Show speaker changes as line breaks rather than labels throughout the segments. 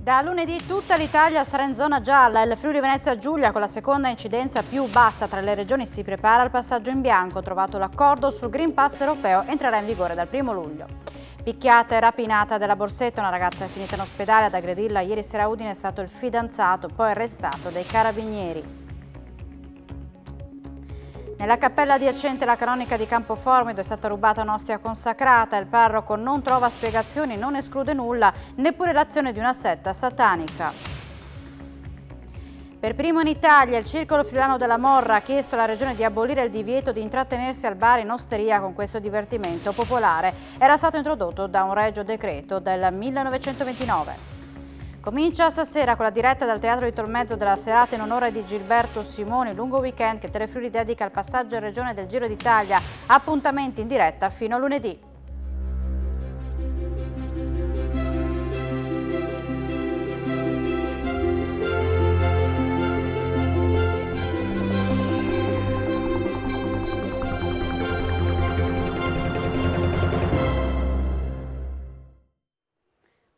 Da lunedì tutta l'Italia sarà in zona gialla il Friuli Venezia Giulia con la seconda incidenza più bassa tra le regioni si prepara al passaggio in bianco, trovato l'accordo sul Green Pass europeo entrerà in vigore dal 1 luglio. Picchiata e rapinata della borsetta, una ragazza è finita in ospedale ad aggredirla ieri sera Udine è stato il fidanzato, poi arrestato dai carabinieri. Nella cappella adiacente la cronica di Campoformido è stata rubata un'ostia consacrata, il parroco non trova spiegazioni, non esclude nulla, neppure l'azione di una setta satanica. Per primo in Italia il Circolo Friulano della Morra ha chiesto alla Regione di abolire il divieto di intrattenersi al bar in osteria con questo divertimento popolare. Era stato introdotto da un regio decreto del 1929. Comincia stasera con la diretta dal Teatro di Tormezzo della serata in onore di Gilberto Simoni, lungo weekend che Telefriuli dedica al passaggio in regione del Giro d'Italia, appuntamenti in diretta fino a lunedì.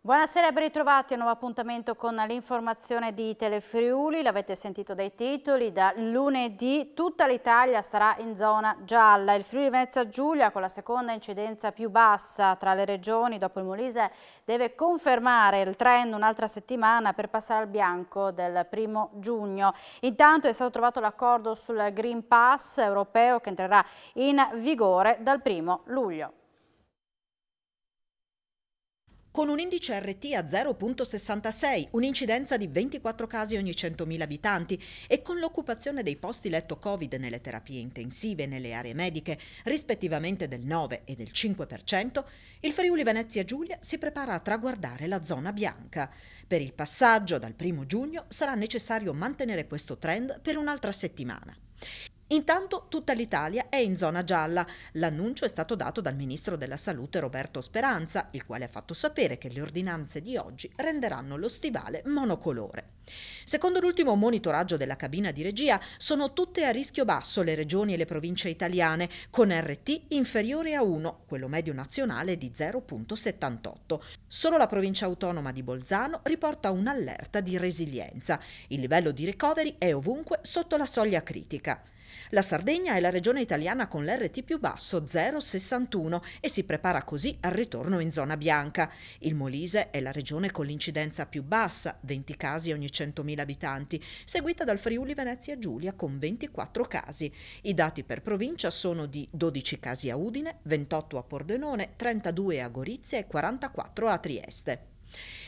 Buonasera e ben ritrovati a un nuovo appuntamento con l'informazione di Telefriuli, l'avete sentito dai titoli, da lunedì tutta l'Italia sarà in zona gialla, il Friuli Venezia Giulia con la seconda incidenza più bassa tra le regioni dopo il Molise deve confermare il trend un'altra settimana per passare al bianco del primo giugno. Intanto è stato trovato l'accordo sul Green Pass europeo che entrerà in vigore dal primo luglio
con un indice RT a 0.66, un'incidenza di 24 casi ogni 100.000 abitanti e con l'occupazione dei posti letto Covid nelle terapie intensive e nelle aree mediche, rispettivamente del 9 e del 5%, il Friuli Venezia Giulia si prepara a traguardare la zona bianca. Per il passaggio dal 1 giugno sarà necessario mantenere questo trend per un'altra settimana. Intanto tutta l'Italia è in zona gialla. L'annuncio è stato dato dal ministro della Salute Roberto Speranza, il quale ha fatto sapere che le ordinanze di oggi renderanno lo stivale monocolore. Secondo l'ultimo monitoraggio della cabina di regia, sono tutte a rischio basso le regioni e le province italiane, con RT inferiore a 1, quello medio nazionale di 0,78. Solo la provincia autonoma di Bolzano riporta un'allerta di resilienza. Il livello di ricoveri è ovunque sotto la soglia critica. La Sardegna è la regione italiana con l'RT più basso, 0,61, e si prepara così al ritorno in zona bianca. Il Molise è la regione con l'incidenza più bassa, 20 casi ogni 100.000 abitanti, seguita dal Friuli Venezia Giulia con 24 casi. I dati per provincia sono di 12 casi a Udine, 28 a Pordenone, 32 a Gorizia e 44 a Trieste.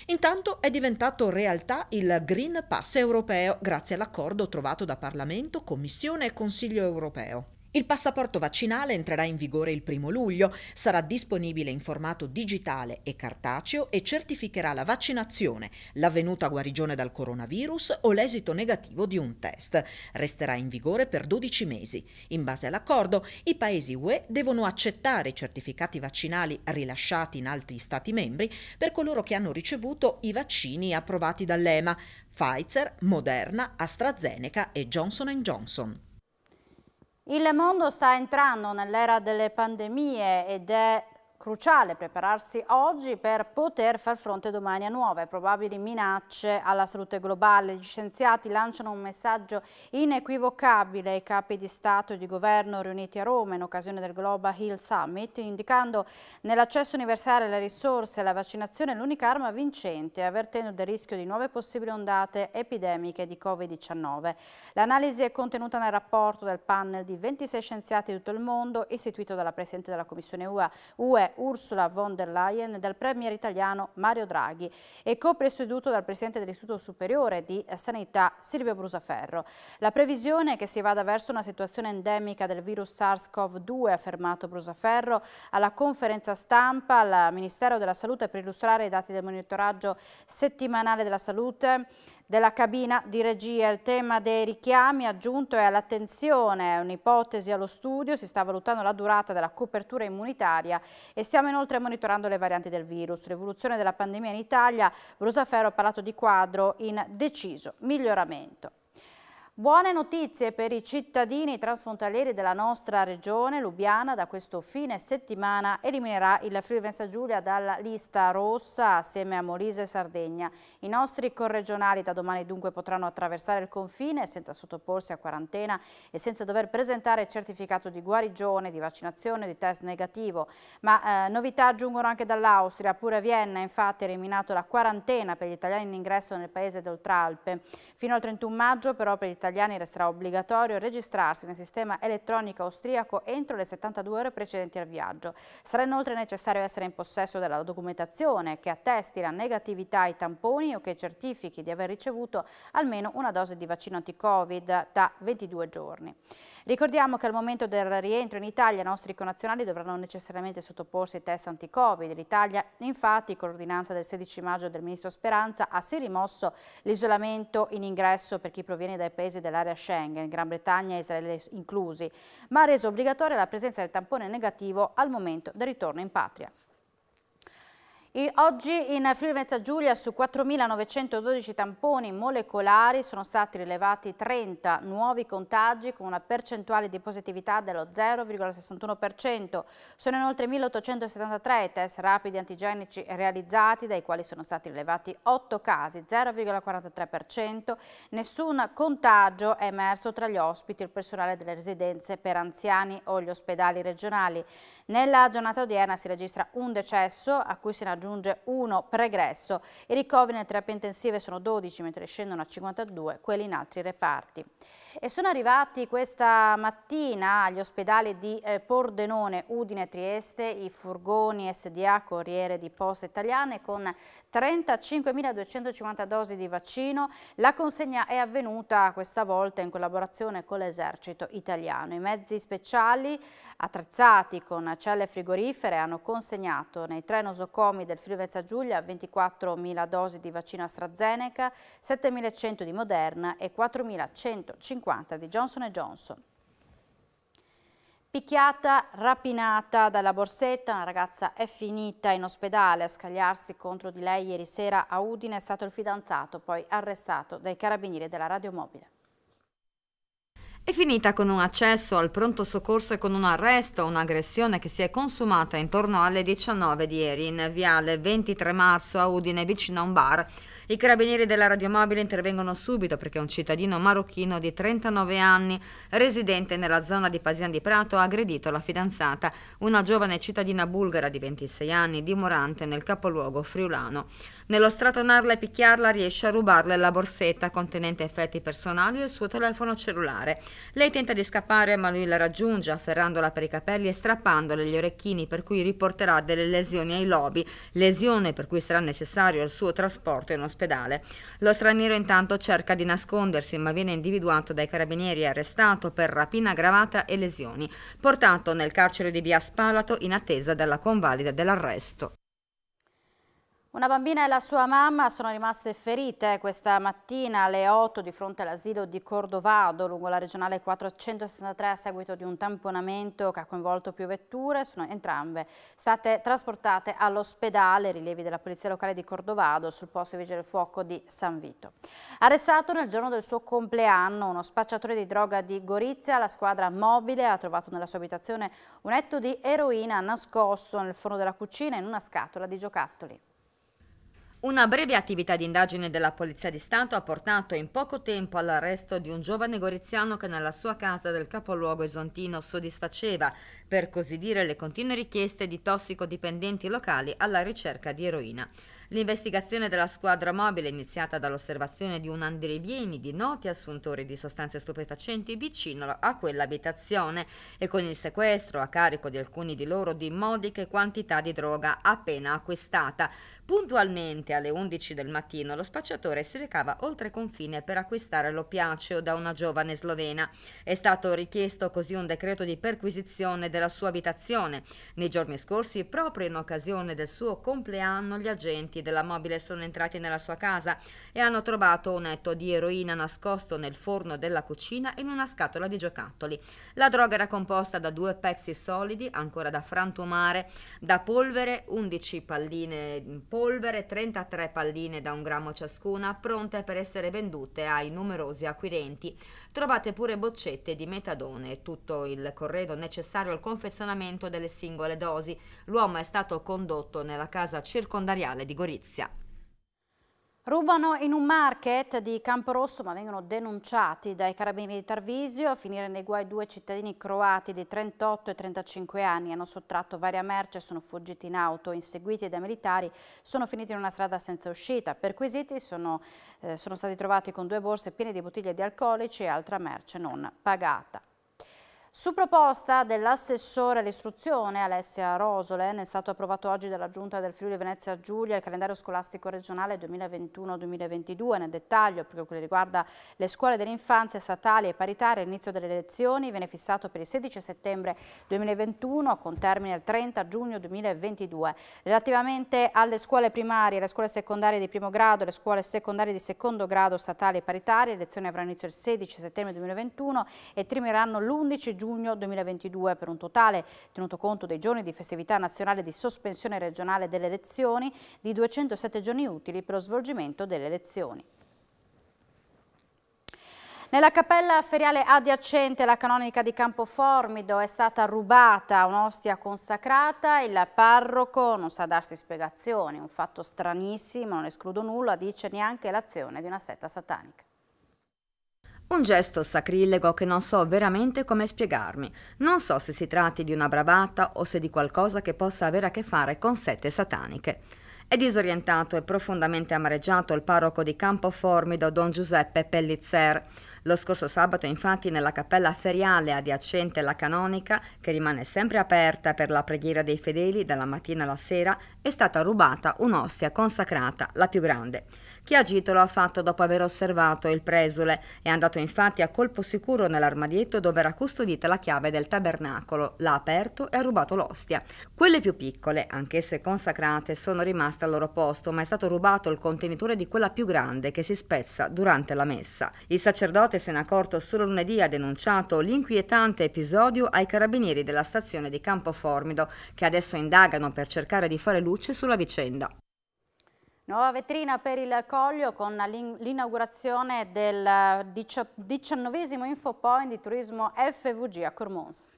Intanto è diventato realtà il Green Pass europeo grazie all'accordo trovato da Parlamento, Commissione e Consiglio europeo. Il passaporto vaccinale entrerà in vigore il 1 luglio, sarà disponibile in formato digitale e cartaceo e certificherà la vaccinazione, l'avvenuta guarigione dal coronavirus o l'esito negativo di un test. Resterà in vigore per 12 mesi. In base all'accordo, i paesi UE devono accettare i certificati vaccinali rilasciati in altri Stati membri per coloro che hanno ricevuto i vaccini approvati dall'EMA, Pfizer, Moderna, AstraZeneca e Johnson Johnson.
Il mondo sta entrando nell'era delle pandemie ed è Cruciale prepararsi oggi per poter far fronte domani a nuove probabili minacce alla salute globale. Gli scienziati lanciano un messaggio inequivocabile ai capi di Stato e di Governo riuniti a Roma in occasione del Global Hill Summit, indicando nell'accesso universale alle risorse e alla vaccinazione l'unica arma vincente, avvertendo del rischio di nuove possibili ondate epidemiche di Covid-19. L'analisi è contenuta nel rapporto del panel di 26 scienziati di tutto il mondo, istituito dalla Presidente della Commissione UE, Ursula von der Leyen e dal Premier italiano Mario Draghi e copresieduto dal Presidente dell'Istituto Superiore di eh, Sanità Silvio Brusaferro. La previsione è che si vada verso una situazione endemica del virus SARS-CoV-2, ha affermato Brusaferro alla conferenza stampa al Ministero della Salute per illustrare i dati del monitoraggio settimanale della salute della cabina di regia. Il tema dei richiami aggiunto è all'attenzione, è un'ipotesi allo studio, si sta valutando la durata della copertura immunitaria e stiamo inoltre monitorando le varianti del virus. L'evoluzione della pandemia in Italia, Brusaferro ha parlato di quadro in deciso miglioramento. Buone notizie per i cittadini trasfrontalieri della nostra regione, Lubiana, da questo fine settimana eliminerà il Friuli Venezia Giulia dalla lista rossa assieme a Molise e Sardegna. I nostri corregionali da domani dunque potranno attraversare il confine senza sottoporsi a quarantena e senza dover presentare certificato di guarigione, di vaccinazione, di test negativo. Ma eh, novità giungono anche dall'Austria, pure Vienna infatti ha eliminato la quarantena per gli italiani in ingresso nel paese d'Oltralpe. Fino al 31 maggio però per gli italiani resterà obbligatorio registrarsi nel sistema elettronico austriaco entro le 72 ore precedenti al viaggio. Sarà inoltre necessario essere in possesso della documentazione che attesti la negatività ai tamponi o che certifichi di aver ricevuto almeno una dose di vaccino anti-Covid da 22 giorni. Ricordiamo che al momento del rientro in Italia i nostri connazionali dovranno necessariamente sottoporsi ai test anti-Covid. L'Italia, infatti, con l'ordinanza del 16 maggio del ministro Speranza, ha sì rimosso l'isolamento in ingresso per chi proviene dai paesi dell'area Schengen, Gran Bretagna e Israele inclusi, ma ha reso obbligatoria la presenza del tampone negativo al momento del ritorno in patria. E oggi in Friuli Venezia Giulia su 4.912 tamponi molecolari sono stati rilevati 30 nuovi contagi con una percentuale di positività dello 0,61%. Sono inoltre 1.873 i test rapidi antigenici realizzati dai quali sono stati rilevati 8 casi, 0,43%. Nessun contagio è emerso tra gli ospiti, il personale delle residenze per anziani o gli ospedali regionali. Nella giornata odierna si registra un decesso, a cui se ne aggiunge uno pregresso. I ricoveri nelle terapie intensive sono 12, mentre scendono a 52 quelli in altri reparti e sono arrivati questa mattina agli ospedali di eh, Pordenone, Udine e Trieste i furgoni SDA Corriere di Poste Italiane con 35.250 dosi di vaccino. La consegna è avvenuta questa volta in collaborazione con l'esercito italiano. I mezzi speciali attrezzati con celle frigorifere hanno consegnato nei tre nosocomi del Friuli Venezia Giulia 24.000 dosi di vaccino AstraZeneca, 7.100 di Moderna e 4.150 50 di Johnson Johnson. Picchiata, rapinata dalla borsetta, una ragazza è finita in ospedale a scagliarsi contro di lei ieri sera a Udine è stato il fidanzato, poi arrestato dai carabinieri della radiomobile.
È finita con un accesso al pronto soccorso e con un arresto, un'aggressione che si è consumata intorno alle 19 di ieri in viale 23 marzo a Udine vicino a un bar. I carabinieri della radiomobile intervengono subito perché un cittadino marocchino di 39 anni, residente nella zona di Pasian di Prato, ha aggredito la fidanzata, una giovane cittadina bulgara di 26 anni, dimorante nel capoluogo friulano. Nello stratonarla e picchiarla riesce a rubarle la borsetta contenente effetti personali e il suo telefono cellulare. Lei tenta di scappare ma lui la raggiunge afferrandola per i capelli e strappandole gli orecchini per cui riporterà delle lesioni ai lobi, lesione per cui sarà necessario il suo trasporto in ospedale ospedale. Lo straniero intanto cerca di nascondersi ma viene individuato dai carabinieri e arrestato per rapina aggravata e lesioni, portato nel carcere di via Spalato in attesa della convalida dell'arresto.
Una bambina e la sua mamma sono rimaste ferite questa mattina alle 8 di fronte all'asilo di Cordovado lungo la regionale 463 a seguito di un tamponamento che ha coinvolto più vetture. Sono entrambe state trasportate all'ospedale, rilievi della polizia locale di Cordovado sul posto di vigile del fuoco di San Vito. Arrestato nel giorno del suo compleanno uno spacciatore di droga di Gorizia, la squadra mobile ha trovato nella sua abitazione un etto di eroina nascosto nel forno della cucina in una scatola di giocattoli.
Una breve attività di indagine della Polizia di Stato ha portato in poco tempo all'arresto di un giovane goriziano che nella sua casa del capoluogo esontino soddisfaceva, per così dire, le continue richieste di tossicodipendenti locali alla ricerca di eroina. L'investigazione della squadra mobile, iniziata dall'osservazione di un andrivieni di noti assuntori di sostanze stupefacenti vicino a quell'abitazione e con il sequestro a carico di alcuni di loro di modiche quantità di droga appena acquistata. Puntualmente alle 11 del mattino lo spacciatore si recava oltre confine per acquistare l'opiaceo da una giovane slovena. È stato richiesto così un decreto di perquisizione della sua abitazione. Nei giorni scorsi, proprio in occasione del suo compleanno, gli agenti agenti della mobile sono entrati nella sua casa e hanno trovato un etto di eroina nascosto nel forno della cucina in una scatola di giocattoli. La droga era composta da due pezzi solidi, ancora da frantumare, da polvere, 11 palline in polvere, 33 palline da un grammo ciascuna, pronte per essere vendute ai numerosi acquirenti. Trovate pure boccette di metadone e tutto il corredo necessario al confezionamento delle singole dosi. L'uomo è stato condotto nella casa circondariale di Gorizia. Gorizia.
Rubano in un market di Camporosso ma vengono denunciati dai carabinieri di Tarvisio. A finire nei guai due cittadini croati di 38 e 35 anni hanno sottratto varia merce, sono fuggiti in auto, inseguiti dai militari, sono finiti in una strada senza uscita. Perquisiti sono, eh, sono stati trovati con due borse piene di bottiglie di alcolici e altra merce non pagata. Su proposta dell'assessore all'istruzione Alessia Rosolen è stato approvato oggi dalla Giunta del Friuli Venezia Giulia il calendario scolastico regionale 2021-2022. Nel dettaglio, per quello che riguarda le scuole dell'infanzia statali e paritarie, l'inizio delle lezioni viene fissato per il 16 settembre 2021 con termine il 30 giugno 2022. Relativamente alle scuole primarie, le scuole secondarie di primo grado, le scuole secondarie di secondo grado statali e paritarie, le lezioni avranno inizio il 16 settembre 2021 e termineranno l'11 giugno giugno 2022 per un totale, tenuto conto dei giorni di festività nazionale di sospensione regionale delle elezioni, di 207 giorni utili per lo svolgimento delle elezioni. Nella cappella feriale adiacente alla canonica di Campoformido è stata rubata un'ostia consacrata, il parroco non sa darsi spiegazioni, un fatto stranissimo, non escludo nulla, dice neanche l'azione di una setta satanica.
Un gesto sacrilego che non so veramente come spiegarmi. Non so se si tratti di una bravata o se di qualcosa che possa avere a che fare con sette sataniche. È disorientato e profondamente amareggiato il parroco di Campo Formido, Don Giuseppe Pellizzer. Lo scorso sabato, infatti, nella cappella feriale adiacente alla canonica, che rimane sempre aperta per la preghiera dei fedeli dalla mattina alla sera, è stata rubata un'ostia consacrata, la più grande. Chi agito lo ha fatto dopo aver osservato il presule. È andato infatti a colpo sicuro nell'armadietto dove era custodita la chiave del tabernacolo, l'ha aperto e ha rubato l'ostia. Quelle più piccole, anch'esse consacrate, sono rimaste al loro posto, ma è stato rubato il contenitore di quella più grande che si spezza durante la messa. Il sacerdote se n'è accorto solo lunedì ha denunciato l'inquietante episodio ai carabinieri della stazione di Campo Formido, che adesso indagano per cercare di fare luce sulla vicenda.
Nuova vetrina per il Coglio con l'inaugurazione del diciannovesimo Infopoint di turismo FVG a Cormons.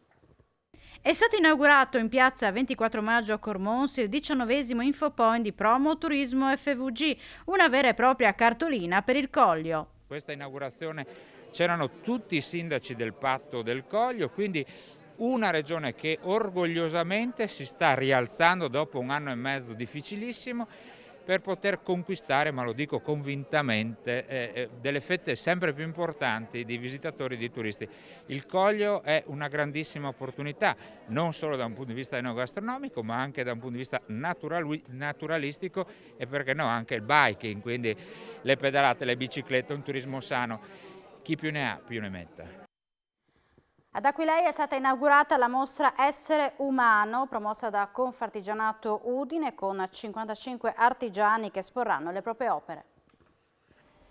È stato inaugurato in piazza 24 maggio a Cormons il diciannovesimo Infopoint di Promo Turismo FVG, una vera e propria cartolina per il Coglio.
Questa inaugurazione c'erano tutti i sindaci del patto del Coglio, quindi una regione che orgogliosamente si sta rialzando dopo un anno e mezzo difficilissimo per poter conquistare, ma lo dico convintamente, eh, eh delle fette sempre più importanti di visitatori e di turisti. Il Coglio è una grandissima opportunità, non solo da un punto di vista enogastronomico, ma anche da un punto di vista naturali naturalistico e perché no anche il biking, quindi le pedalate, le biciclette, un turismo sano. Chi più ne ha più ne metta.
Ad Aquileia è stata inaugurata la mostra Essere Umano, promossa da Confartigianato Udine, con 55 artigiani che esporranno le proprie opere.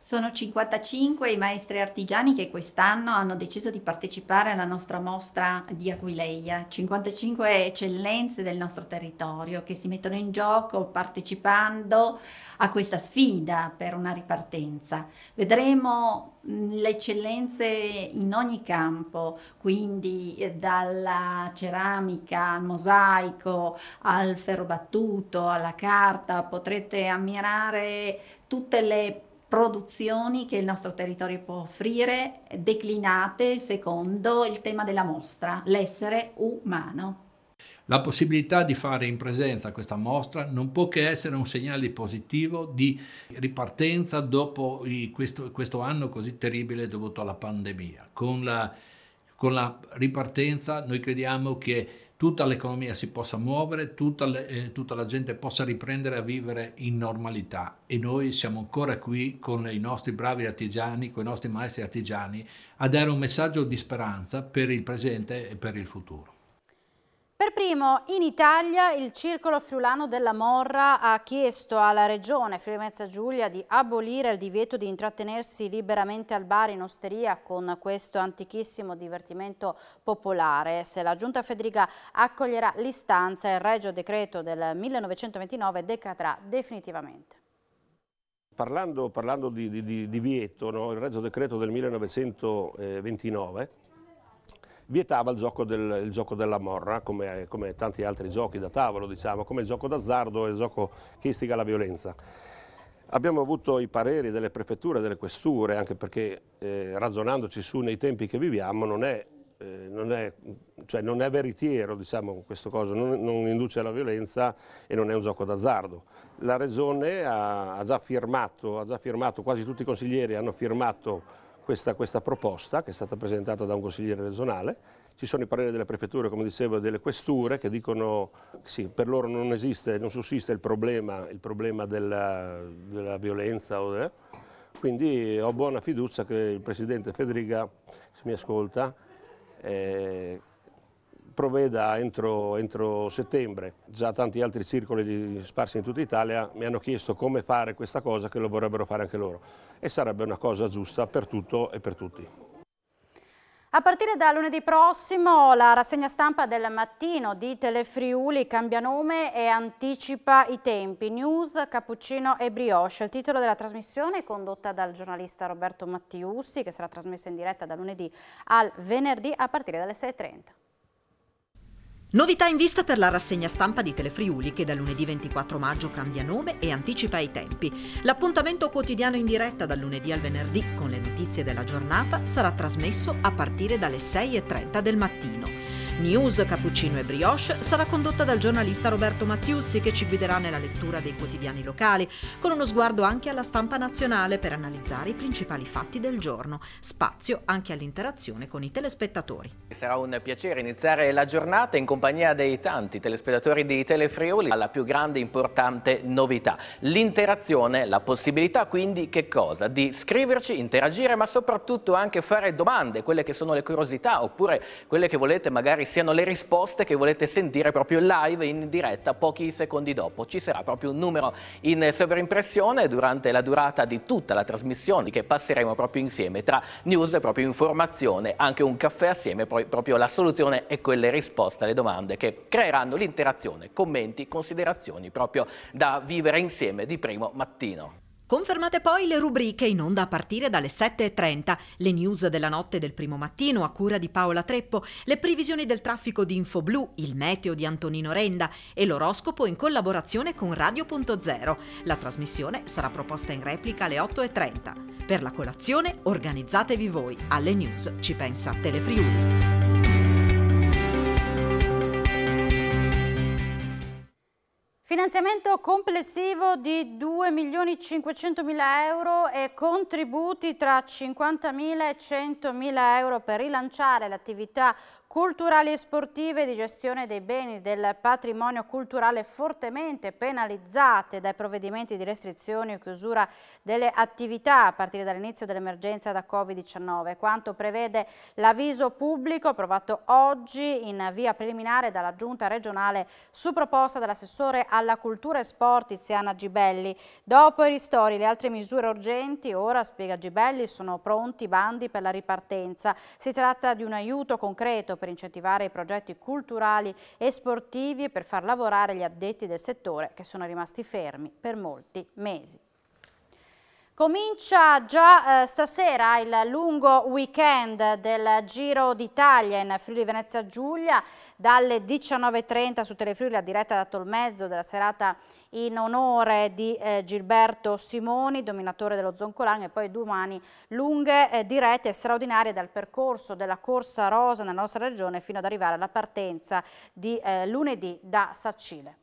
Sono 55 i maestri artigiani che quest'anno hanno deciso di partecipare alla nostra mostra di Aquileia, 55 eccellenze del nostro territorio che si mettono in gioco partecipando a questa sfida per una ripartenza. Vedremo mm, le eccellenze in ogni campo, quindi eh, dalla ceramica al mosaico, al ferro battuto, alla carta, potrete ammirare tutte le produzioni che il nostro territorio può offrire, declinate secondo il tema della mostra, l'essere umano.
La possibilità di fare in presenza questa mostra non può che essere un segnale positivo di ripartenza dopo questo, questo anno così terribile dovuto alla pandemia. Con la, con la ripartenza noi crediamo che tutta l'economia si possa muovere, tutta, le, eh, tutta, la gente possa riprendere a vivere in normalità e noi siamo ancora qui con i nostri bravi artigiani, con i nostri maestri artigiani a dare un messaggio di speranza per il presente e per il futuro.
Per primo, in Italia il Circolo Friulano della Morra ha chiesto alla Regione Friuli-Venezia Giulia di abolire il divieto di intrattenersi liberamente al bar in osteria con questo antichissimo divertimento popolare. Se la Giunta Federica accoglierà l'istanza, il regio decreto del 1929 decadrà definitivamente.
Parlando, parlando di, divieto, di, di no? il regio decreto del 1929 vietava il gioco, del, il gioco della morra, come, come, tanti altri giochi da tavolo, diciamo, come il gioco d'azzardo e il gioco che istiga alla violenza. Abbiamo avuto i pareri delle prefetture, e delle questure, anche perché eh, ragionandoci su nei tempi che viviamo non è, eh, non è, cioè non è veritiero diciamo, questo cosa, non, non, induce alla violenza e non è un gioco d'azzardo. La Regione ha, ha, già firmato, ha già firmato, quasi tutti i consiglieri hanno firmato questa, questa, proposta che è stata presentata da un consigliere regionale. Ci sono i pareri delle prefetture, come dicevo, delle questure che dicono che sì, per loro non esiste, non sussiste il problema, il problema della, della, violenza. Quindi ho buona fiducia che il presidente Federica, se mi ascolta, eh, provveda entro, entro, settembre. Già tanti altri circoli sparsi in tutta Italia mi hanno chiesto come fare questa cosa che lo vorrebbero fare anche loro e sarebbe una cosa giusta per tutto e per tutti.
A partire da lunedì prossimo la rassegna stampa del mattino di Telefriuli cambia nome e anticipa i tempi. News, cappuccino e brioche. Il titolo della trasmissione è condotta dal giornalista Roberto Mattiussi che sarà trasmessa in diretta da lunedì al venerdì a partire dalle 6.30.
Novità in vista per la rassegna stampa di Telefriuli che da lunedì 24 maggio cambia nome e anticipa i tempi. L'appuntamento quotidiano in diretta dal lunedì al venerdì con le notizie della giornata sarà trasmesso a partire dalle 6.30 del mattino. News Cappuccino e Brioche sarà condotta dal giornalista Roberto Mattiussi che ci guiderà nella lettura dei quotidiani locali, con uno sguardo anche alla stampa nazionale per analizzare i principali fatti del giorno, spazio anche all'interazione con i telespettatori. Sarà un piacere iniziare la giornata in compagnia dei tanti telespettatori di Telefriuli alla più grande e importante novità, l'interazione, la possibilità quindi che cosa? Di scriverci, interagire ma soprattutto anche fare domande, quelle che sono le curiosità oppure quelle che volete magari magari siano le risposte che volete sentire proprio live in diretta pochi secondi dopo. Ci sarà proprio un numero in sovraimpressione durante la durata di tutta la trasmissione che passeremo proprio insieme tra news e proprio informazione, anche un caffè assieme, poi proprio la soluzione e quelle risposte alle domande che creeranno l'interazione, commenti, considerazioni proprio da vivere insieme di primo mattino. Confermate poi le rubriche in onda a partire dalle 7.30, le news della notte del primo mattino a cura di Paola Treppo, le previsioni del traffico di Infoblu, il meteo di Antonino Renda e l'oroscopo in collaborazione con Radio.0. La trasmissione sarà proposta in replica alle 8.30. Per la colazione organizzatevi voi, alle news ci pensa Telefriuli. Finanziamento
complessivo di 2 milioni 500 mila euro e contributi tra 50.000 e 100 mila euro per rilanciare l'attività culturali e sportive di gestione dei beni del patrimonio culturale fortemente penalizzate dai provvedimenti di restrizione e chiusura delle attività a partire dall'inizio dell'emergenza da Covid-19, quanto prevede l'avviso pubblico approvato oggi in via preliminare dalla Giunta regionale su proposta dell'assessore alla cultura e sport Tiziana Gibelli. Dopo i ristori le altre misure urgenti, ora spiega Gibelli, sono pronti i bandi per la ripartenza. Si tratta di un aiuto concreto per incentivare i progetti culturali e sportivi e per far lavorare gli addetti del settore che sono rimasti fermi per molti mesi. Comincia già eh, stasera il lungo weekend del Giro d'Italia in Friuli Venezia Giulia dalle 19.30 su Telefriuli, la diretta da Tolmezzo della serata in onore di eh, Gilberto Simoni, dominatore dello Zoncolano e poi domani lunghe eh, dirette straordinarie dal percorso della Corsa Rosa nella nostra regione fino ad arrivare alla partenza di eh, lunedì da Saccile.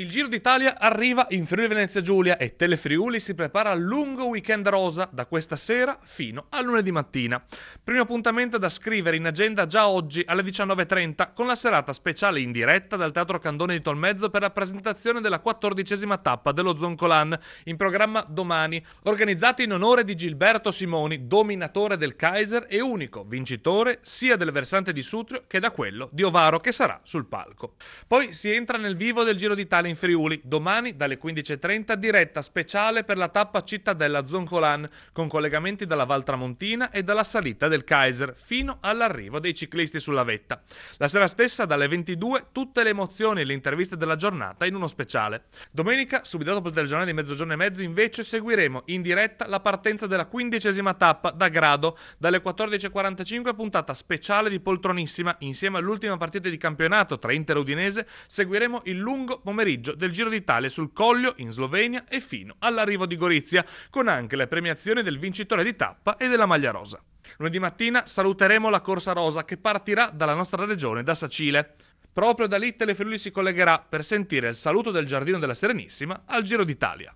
Il Giro d'Italia arriva in Friuli Venezia Giulia e Telefriuli si prepara al lungo weekend rosa da questa sera fino a lunedì mattina. Primo appuntamento da scrivere in agenda già oggi alle 19.30 con la serata speciale in diretta dal Teatro Candone di Tolmezzo per la presentazione della quattordicesima tappa dello Zoncolan in programma domani, organizzata in onore di Gilberto Simoni, dominatore del Kaiser e unico vincitore sia del versante di Sutrio che da quello di Ovaro che sarà sul palco. Poi si entra nel vivo del Giro d'Italia in Friuli, domani dalle 15.30 diretta speciale per la tappa Cittadella Zoncolan, con collegamenti dalla Val Tramontina e dalla salita del Kaiser, fino all'arrivo dei ciclisti sulla vetta. La sera stessa dalle 22 tutte le emozioni e le interviste della giornata in uno speciale. Domenica, subito dopo il telegiornale di mezzogiorno e mezzo, invece seguiremo in diretta la partenza della quindicesima tappa da Grado, dalle 14.45 puntata speciale di Poltronissima, insieme all'ultima partita di campionato tra Inter e Udinese, seguiremo il lungo pomeriggio sorteggio del Giro d'Italia sul Collio in Slovenia e fino all'arrivo di Gorizia, con anche la premiazione del vincitore di tappa e della maglia rosa. Lunedì mattina saluteremo la Corsa Rosa che partirà dalla nostra regione, da Sacile. Proprio da lì Telefiluli si collegherà per sentire il saluto del Giardino della Serenissima al Giro d'Italia.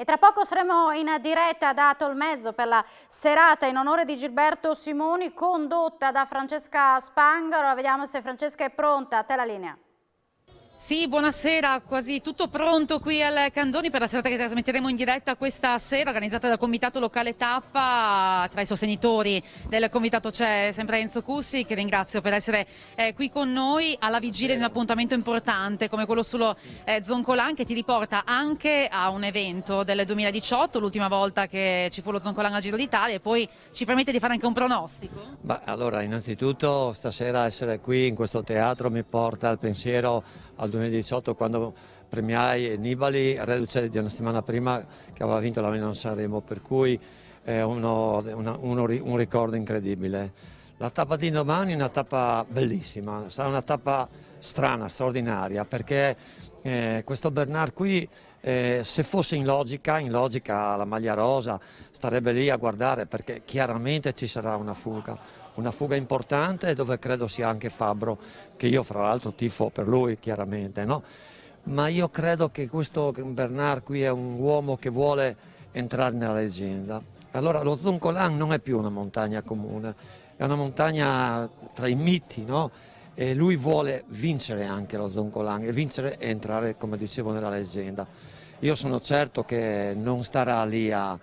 E tra poco saremo in diretta da Tolmezzo per la serata in onore di Gilberto Simoni condotta da Francesca Spangaro. Vediamo se Francesca è pronta. A te la linea.
Sì, buonasera, quasi tutto pronto qui al Candoni per la serata che trasmetteremo in diretta questa sera, organizzata dal Comitato Locale Tappa. Tra i sostenitori del Comitato c'è sempre Enzo Cussi, che ringrazio per essere eh, qui con noi alla vigilia di un appuntamento importante come quello sullo eh, Zoncolan, che ti riporta anche a un evento del 2018, l'ultima volta che ci fu lo Zoncolan a Giro d'Italia, e poi ci permette di fare anche un pronostico.
Beh, allora, innanzitutto stasera essere qui in questo teatro mi porta al pensiero al 2018 quando premiai Nibali, reduce di una settimana prima che aveva vinto la Milano Sanremo, per cui è eh, uno, una, uno, un ricordo incredibile. La tappa di domani è una tappa bellissima, sarà una tappa strana, straordinaria, perché eh, questo Bernard qui eh, se fosse in logica, in logica la maglia rosa starebbe lì a guardare perché chiaramente ci sarà una fuga una fuga importante dove credo sia anche Fabbro, che io fra l'altro tifo per lui chiaramente, no? ma io credo che questo Bernard qui è un uomo che vuole entrare nella leggenda. Allora lo Zoncolan non è più una montagna comune, è una montagna tra i miti, no? E lui vuole vincere anche lo Zoncolan e vincere e entrare, come dicevo, nella leggenda. Io sono certo che non starà lì a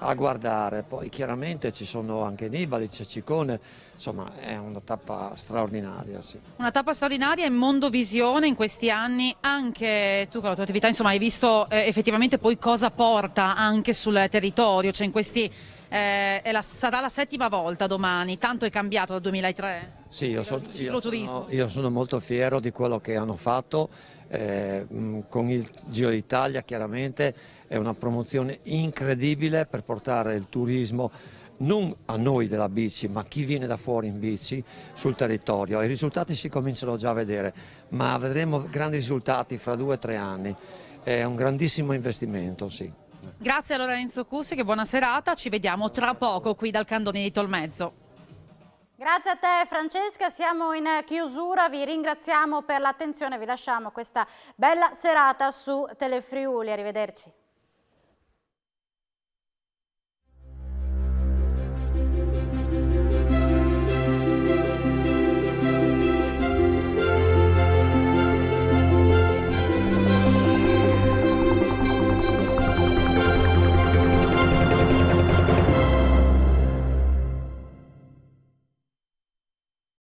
a guardare. Poi chiaramente ci sono anche Nibali, c'è Cicone, insomma è una tappa straordinaria. Sì.
Una tappa straordinaria in Mondovisione in questi anni, anche tu con la tua attività insomma, hai visto eh, effettivamente poi cosa porta anche sul territorio, cioè in questi eh, la, sarà la settima volta domani, tanto è cambiato dal 2003?
Sì, io, so, io, sono, io sono, molto fiero di quello che hanno fatto eh, con il Giro d'Italia chiaramente è una promozione incredibile per portare il turismo non a noi della bici, ma a chi viene da fuori in bici sul territorio. I risultati si cominciano già a vedere, ma vedremo grandi risultati fra due o tre anni. È un grandissimo investimento, sì.
Grazie a Lorenzo Cusi, che buona serata, ci vediamo tra poco qui dal Candone di Tolmezzo. Grazie a te Francesca,
siamo in chiusura, vi ringraziamo per l'attenzione, vi lasciamo questa bella serata su Telefriuli, arrivederci.